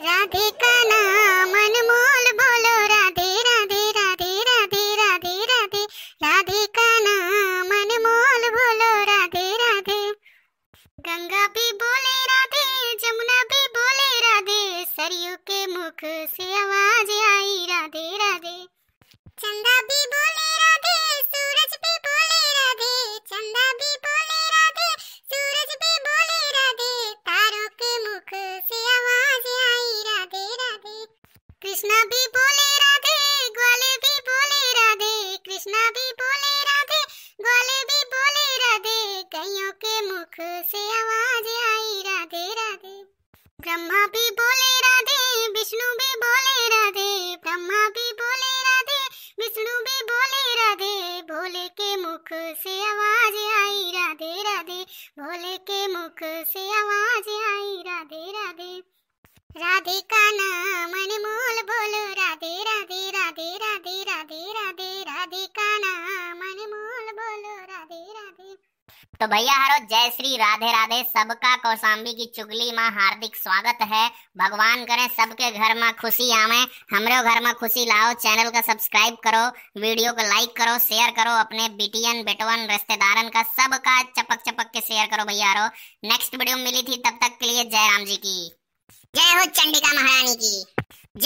राधे का नाम अनमोल बोलो राधे राधे राधे राधे राधे राधे राधे का नाम अनमोल बोलो राधे राधे गंगा भी बोले राधे जमुना भी बोले राधे सरयू के मुख से आवाज कृष्णा भी बोले राधे ग्वाले भी बोले राधे कृष्णा भी बोले राधे ग्वाले भी बोले राधे कईयों के मुख से आवाज आई राधे राधे ब्रह्मा भी बोले राधे विष्णु भी बोले राधे ब्रह्मा भी बोले राधे विष्णु भी बोले राधे भोले के मुख से आवाज आई राधे राधे भोले के मुख से आवाज आई राधे राधे राधे का नाम तो भैया हरो जय श्री राधे राधे सबका कौशाम्बी की चुगली माँ हार्दिक स्वागत है भगवान करे सबके घर में खुशी आवे हमारे घर में खुशी लाओ चैनल का सब्सक्राइब करो वीडियो को लाइक करो शेयर करो अपने बिटियन बेटवन रिश्तेदारन का सबका चपक चपक के शेयर करो भैया हरो नेक्स्ट वीडियो मिली थी तब तक के लिए जय राम जी की जय हो चंडिका महारानी की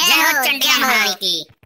जय हो चंडिका महारानी की